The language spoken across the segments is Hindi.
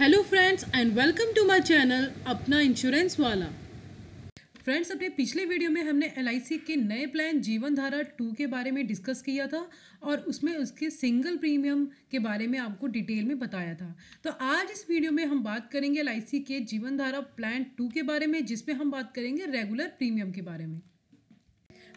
Hello friends and welcome to my channel अपना इंश्योरेंस वाला फ्रेंड्स अपने पिछले वीडियो में हमने एल के नए प्लान जीवन धारा टू के बारे में डिस्कस किया था और उसमें उसके सिंगल प्रीमियम के बारे में आपको डिटेल में बताया था तो आज इस वीडियो में हम बात करेंगे एल के जीवन धारा प्लान टू के बारे में जिसमें हम बात करेंगे रेगुलर प्रीमियम के बारे में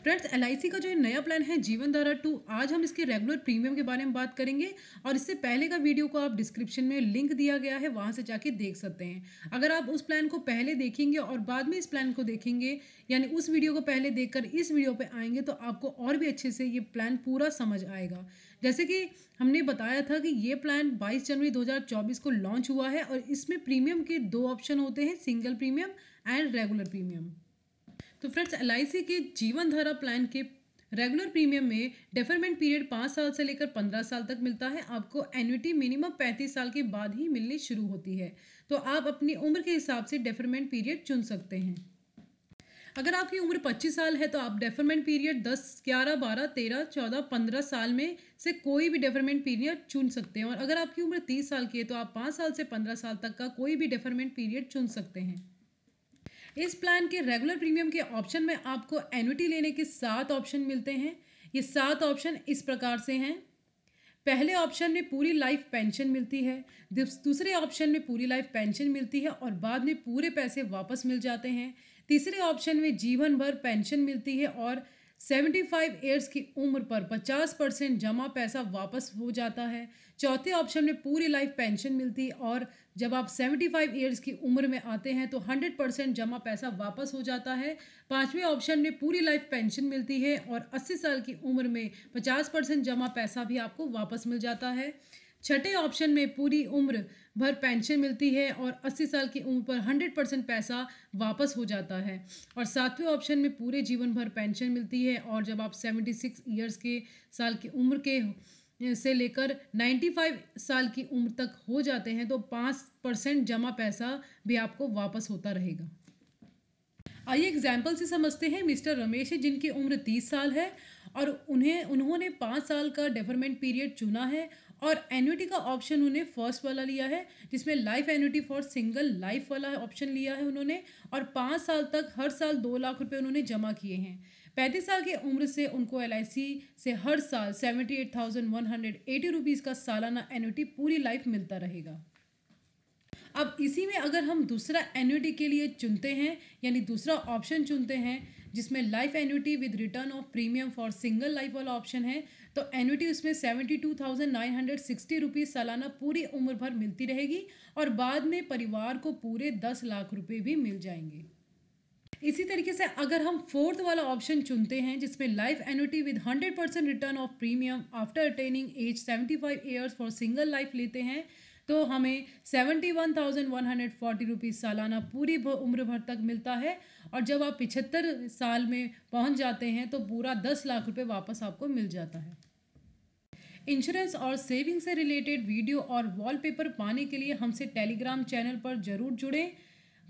फ्रेंड्स एल का जो नया प्लान है जीवन धारा टू आज हम इसके रेगुलर प्रीमियम के बारे में बात करेंगे और इससे पहले का वीडियो को आप डिस्क्रिप्शन में लिंक दिया गया है वहाँ से जाके देख सकते हैं अगर आप उस प्लान को पहले देखेंगे और बाद में इस प्लान को देखेंगे यानी उस वीडियो को पहले देख इस वीडियो पर आएंगे तो आपको और भी अच्छे से ये प्लान पूरा समझ आएगा जैसे कि हमने बताया था कि ये प्लान 22 जनवरी 2024 को लॉन्च हुआ है और इसमें प्रीमियम के दो ऑप्शन होते हैं single premium and regular premium तो फ्रेंड्स एल के जीवन धारा प्लान के रेगुलर प्रीमियम में डेफरमेंट पीरियड पाँच साल से लेकर पंद्रह साल तक मिलता है आपको एनुटी मिनिमम पैंतीस साल के बाद ही मिलनी शुरू होती है तो आप अपनी उम्र के हिसाब से डेफरमेंट पीरियड चुन सकते हैं अगर आपकी उम्र 25 साल है तो आप डेफरमेंट पीरियड 10, 11, 12, 13, 14, 15 साल में से कोई भी डेफरमेंट पीरियड चुन सकते हैं और अगर आपकी उम्र 30 साल की है तो आप 5 साल से 15 साल तक का कोई भी डेफरमेंट पीरियड चुन सकते हैं इस प्लान के रेगुलर प्रीमियम के ऑप्शन में आपको एनुटी लेने के सात ऑप्शन मिलते हैं ये सात ऑप्शन इस प्रकार से हैं पहले ऑप्शन में पूरी लाइफ पेंशन मिलती है दूसरे ऑप्शन में पूरी लाइफ पेंशन मिलती है और बाद में पूरे पैसे वापस मिल जाते हैं तीसरे ऑप्शन में जीवन भर पेंशन मिलती है और सेवेंटी फाइव ईयर्स की उम्र पर पचास परसेंट जमा पैसा वापस हो जाता है चौथे ऑप्शन में पूरी लाइफ पेंशन मिलती और जब आप सेवेंटी फ़ाइव ईयर्स की उम्र में आते हैं तो हंड्रेड परसेंट जमा पैसा वापस हो जाता है पांचवें ऑप्शन में पूरी लाइफ पेंशन मिलती है और अस्सी साल की उम्र में पचास परसेंट जमा पैसा भी आपको वापस मिल जाता है छठे ऑप्शन में पूरी उम्र भर पेंशन मिलती है और 80 साल की उम्र पर 100 परसेंट पैसा वापस हो जाता है और सातवें ऑप्शन में पूरे जीवन भर पेंशन मिलती है और जब आप 76 ईयर्स के साल की उम्र के से लेकर 95 साल की उम्र तक हो जाते हैं तो पाँच परसेंट जमा पैसा भी आपको वापस होता रहेगा आइए एग्जाम्पल से समझते हैं मिस्टर रमेश जिनकी उम्र तीस साल है और उन्हें उन्होंने पाँच साल का डेफरमेंट पीरियड चुना है और एन्यूटी का ऑप्शन उन्हें फर्स्ट वाला लिया है जिसमें life annuity for single life वाला ऑप्शन लिया है उन्होंने और पाँच साल तक हर साल दो लाख रुपये उन्होंने जमा किए हैं पैंतीस साल की उम्र से उनको एल से हर साल seventy eight thousand one hundred eighty rupees का सालाना एन्यूटी पूरी लाइफ मिलता रहेगा अब इसी में अगर हम दूसरा एन्यूटी के लिए चुनते हैं यानी दूसरा ऑप्शन चुनते हैं जिसमें life annuity with return of premium for single life वाला ऑप्शन है तो एन्यूटी उसमें seventy two thousand nine hundred sixty rupees सालाना पूरी उम्र भर मिलती रहेगी और बाद में परिवार को पूरे दस लाख रुपये भी मिल जाएंगे इसी तरीके से अगर हम फोर्थ वाला ऑप्शन चुनते हैं जिसमें life annuity with hundred percent return of premium after attaining age seventy five years for single life लेते हैं तो हमें seventy one thousand one hundred forty rupees सालाना पूरी उम्र भर तक मिलता है और जब आप पिछहत्तर साल में पहुंच जाते हैं तो पूरा दस लाख रुपए वापस आपको मिल जाता है इंश्योरेंस और सेविंग से रिलेटेड वीडियो और वॉलपेपर पाने के लिए हमसे टेलीग्राम चैनल पर ज़रूर जुड़ें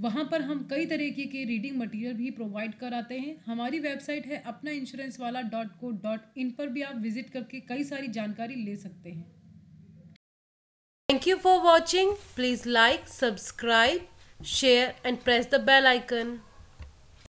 वहाँ पर हम कई तरीके के रीडिंग मटेरियल भी प्रोवाइड कराते हैं हमारी वेबसाइट है अपना इंश्योरेंस वाला डॉट को डॉट इन पर भी आप विजिट करके कई सारी जानकारी ले सकते हैं Thank you for watching. Please like, subscribe, share and press the bell icon.